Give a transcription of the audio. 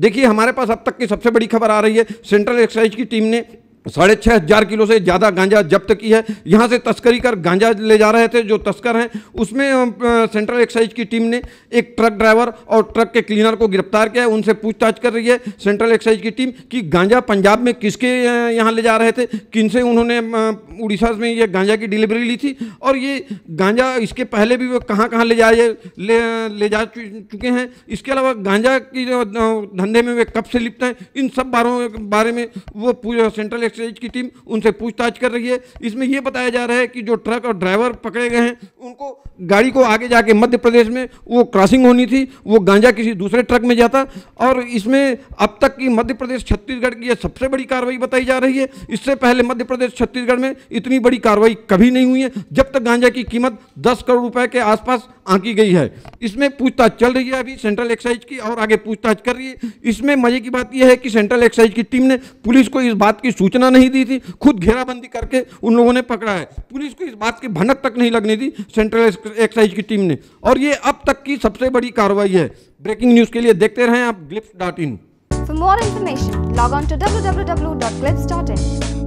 देखिए हमारे पास अब तक की सबसे बड़ी खबर आ रही है सेंट्रल एक्साइज की टीम ने साढ़े छः हज़ार किलो से ज़्यादा गांजा जब्त की है यहाँ से तस्करी कर गांजा ले जा रहे थे जो तस्कर हैं उसमें सेंट्रल एक्साइज की टीम ने एक ट्रक ड्राइवर और ट्रक के क्लीनर को गिरफ्तार किया है उनसे पूछताछ कर रही है सेंट्रल एक्साइज की टीम कि गांजा पंजाब में किसके यहाँ ले जा रहे थे किनसे उन्होंने उड़ीसा में ये गांजा की डिलीवरी ली थी और ये गांजा इसके पहले भी वो कहाँ कहाँ ले जाए ले, ले जा चुके हैं इसके अलावा गांजा की धंधे में वे कब से लिप्त हैं इन सब बारों बारे में वो सेंट्रल एक्सरसाइज की टीम उनसे पूछताछ कर रही है इसमें यह बताया जा रहा है कि जो ट्रक और ड्राइवर पकड़े गए हैं उनको गाड़ी को आगे जाके मध्य प्रदेश में वो क्रॉसिंग होनी थी वो गांजा किसी दूसरे ट्रक में जाता और इसमें अब तक की मध्य प्रदेश छत्तीसगढ़ की यह सबसे बड़ी कार्रवाई बताई जा रही है इससे पहले मध्य प्रदेश छत्तीसगढ़ में इतनी बड़ी कार्रवाई कभी नहीं हुई है जब तक गांजा की कीमत दस करोड़ रुपए के आसपास आंकी गई है इसमें पूछताछ चल रही है अभी सेंट्रल एक्साइज की और आगे पूछताछ कर रही है इसमें मजे की बात यह है कि सेंट्रल एक्साइज की टीम ने पुलिस को इस बात की सूचना नहीं दी थी खुद घेराबंदी करके उन लोगों ने पकड़ा है पुलिस को इस बात की भनक तक नहीं लगने दी सेंट्रल एक्साइज की टीम ने और ये अब तक की सबसे बड़ी कार्रवाई है ब्रेकिंग न्यूज के लिए देखते रहे आप glips dot in for more information log on to W W W dot glips dot in